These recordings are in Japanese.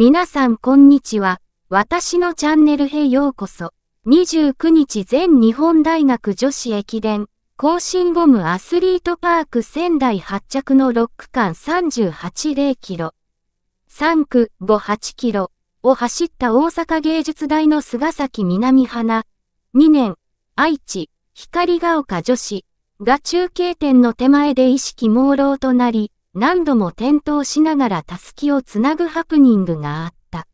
皆さんこんにちは。私のチャンネルへようこそ。29日全日本大学女子駅伝、更新ゴムアスリートパーク仙台発着の6区間380キロ、3区58キロを走った大阪芸術大の菅崎南花、2年、愛知、光が丘女子が中継点の手前で意識朦朧となり、何度も転倒しながらたすきをつなぐハプニングがあった。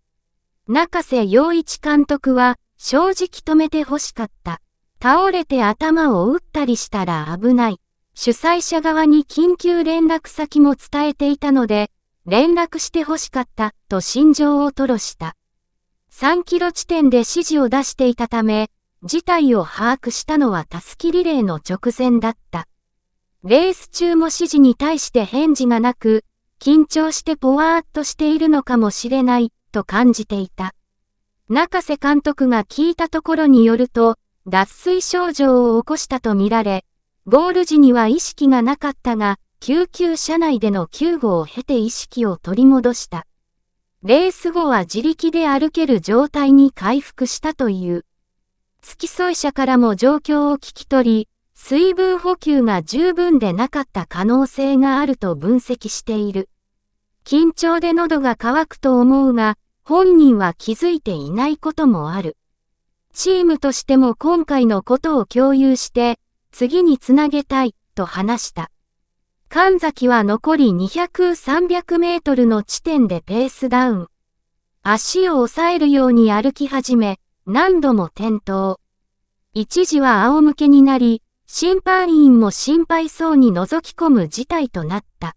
中瀬洋一監督は正直止めて欲しかった。倒れて頭を打ったりしたら危ない。主催者側に緊急連絡先も伝えていたので、連絡して欲しかったと心情を吐露した。3キロ地点で指示を出していたため、事態を把握したのはたすきリレーの直前だった。レース中も指示に対して返事がなく、緊張してぽわーっとしているのかもしれないと感じていた。中瀬監督が聞いたところによると、脱水症状を起こしたとみられ、ゴール時には意識がなかったが、救急車内での救護を経て意識を取り戻した。レース後は自力で歩ける状態に回復したという。付き添い者からも状況を聞き取り、水分補給が十分でなかった可能性があると分析している。緊張で喉が渇くと思うが、本人は気づいていないこともある。チームとしても今回のことを共有して、次につなげたい、と話した。神崎は残り200、300メートルの地点でペースダウン。足を押さえるように歩き始め、何度も転倒。一時は仰向けになり、審判員も心配そうに覗き込む事態となった。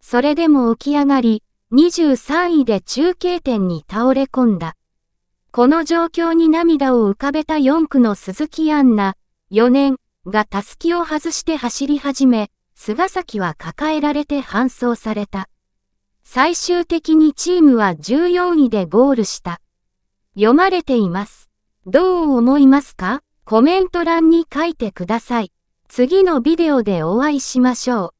それでも起き上がり、23位で中継点に倒れ込んだ。この状況に涙を浮かべた4区の鈴木アンナ、4年がたすきを外して走り始め、菅崎は抱えられて搬送された。最終的にチームは14位でゴールした。読まれています。どう思いますかコメント欄に書いてください。次のビデオでお会いしましょう。